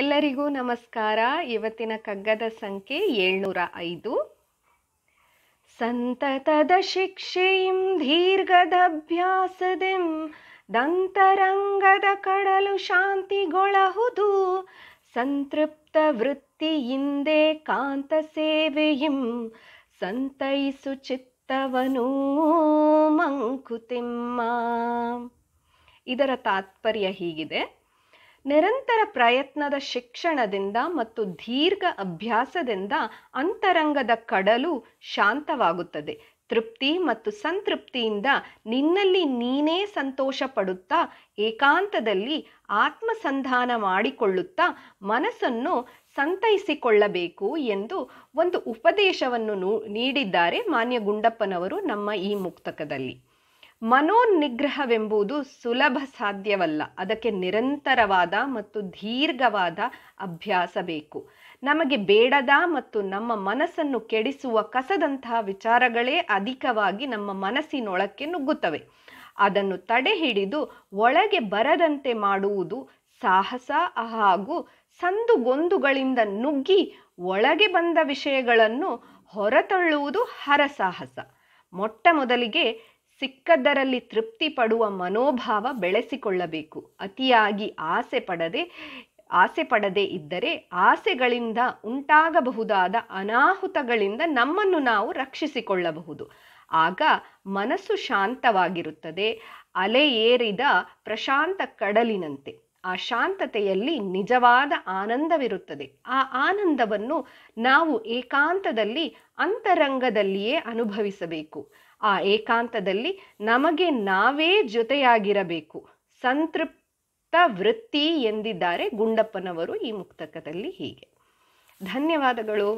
ಎಲ್ಲರಿಗೂ ನಮಸ್ಕಾರ ಇವತ್ತಿನ ಕಗ್ಗದ ಸಂಖ್ಯೆ ಏಳ್ನೂರ ಐದು ಸಂತತದ ಶಿಕ್ಷೆಯಿಂ ದೀರ್ಘದಭ್ಯಾಸದೆಂ ದಂತರಂಗದ ಕಡಲು ಶಾಂತಿಗೊಳಹುದು ಸಂತೃಪ್ತ ವೃತ್ತಿಯಿಂದೆ ಕಾಂತ ಸೇವೆಯಿಂ ಸಂತೈಸು ಚಿತ್ತವನೂ ಮಂಕುತಿಮ್ಮ ಇದರ ತಾತ್ಪರ್ಯ ಹೀಗಿದೆ ನಿರಂತರ ಪ್ರಯತ್ನದ ಶಿಕ್ಷಣದಿಂದ ಮತ್ತು ದೀರ್ಘ ಅಭ್ಯಾಸದಿಂದ ಅಂತರಂಗದ ಕಡಲು ಶಾಂತವಾಗುತ್ತದೆ ತೃಪ್ತಿ ಮತ್ತು ಸಂತೃಪ್ತಿಯಿಂದ ನಿನ್ನಲ್ಲಿ ನೀನೇ ಸಂತೋಷ ಪಡುತ್ತಾ ಏಕಾಂತದಲ್ಲಿ ಆತ್ಮಸಂಧಾನ ಮಾಡಿಕೊಳ್ಳುತ್ತಾ ಮನಸ್ಸನ್ನು ಸಂತೈಸಿಕೊಳ್ಳಬೇಕು ಎಂದು ಒಂದು ಉಪದೇಶವನ್ನು ನೀಡಿದ್ದಾರೆ ಮಾನ್ಯ ಗುಂಡಪ್ಪನವರು ನಮ್ಮ ಈ ಮುಕ್ತಕದಲ್ಲಿ ಮನೋನಿಗ್ರಹವೆಂಬುದು ಸುಲಭ ಸಾಧ್ಯವಲ್ಲ ಅದಕ್ಕೆ ನಿರಂತರವಾದ ಮತ್ತು ದೀರ್ಘವಾದ ಅಭ್ಯಾಸ ಬೇಕು ನಮಗೆ ಬೇಡದ ಮತ್ತು ನಮ್ಮ ಮನಸ್ಸನ್ನು ಕೆಡಿಸುವ ಕಸದಂತಹ ವಿಚಾರಗಳೇ ಅಧಿಕವಾಗಿ ನಮ್ಮ ಮನಸ್ಸಿನೊಳಕ್ಕೆ ನುಗ್ಗುತ್ತವೆ ಅದನ್ನು ತಡೆ ಹಿಡಿದು ಒಳಗೆ ಬರದಂತೆ ಮಾಡುವುದು ಸಾಹಸ ಹಾಗೂ ಸಂದುಗೊಂದುಗಳಿಂದ ನುಗ್ಗಿ ಒಳಗೆ ಬಂದ ವಿಷಯಗಳನ್ನು ಹೊರತಳ್ಳುವುದು ಹರಸಾಹಸ ಮೊಟ್ಟ ಮೊದಲಿಗೆ ಸಿಕ್ಕದ್ದರಲ್ಲಿ ತೃಪ್ತಿ ಪಡುವ ಮನೋಭಾವ ಬೆಳೆಸಿಕೊಳ್ಳಬೇಕು ಅತಿಯಾಗಿ ಆಸೆ ಪಡದೆ ಆಸೆ ಪಡದೇ ಇದ್ದರೆ ಆಸೆಗಳಿಂದ ಉಂಟಾಗಬಹುದಾದ ಅನಾಹುತಗಳಿಂದ ನಮ್ಮನ್ನು ನಾವು ರಕ್ಷಿಸಿಕೊಳ್ಳಬಹುದು ಆಗ ಮನಸ್ಸು ಶಾಂತವಾಗಿರುತ್ತದೆ ಅಲೆ ಏರಿದ ಪ್ರಶಾಂತ ಕಡಲಿನಂತೆ ಆ ಶಾಂತತೆಯಲ್ಲಿ ನಿಜವಾದ ಆನಂದವಿರುತ್ತದೆ ಆ ಆನಂದವನ್ನು ನಾವು ಏಕಾಂತದಲ್ಲಿ ಅಂತರಂಗದಲ್ಲಿಯೇ ಅನುಭವಿಸಬೇಕು ಆ ಏಕಾಂತದಲ್ಲಿ ನಮಗೆ ನಾವೇ ಜೊತೆಯಾಗಿರಬೇಕು ಸಂತೃಪ್ತ ವೃತ್ತಿ ಎಂದಿದ್ದಾರೆ ಗುಂಡಪ್ಪನವರು ಈ ಮುಕ್ತಕದಲ್ಲಿ ಹೀಗೆ ಧನ್ಯವಾದಗಳು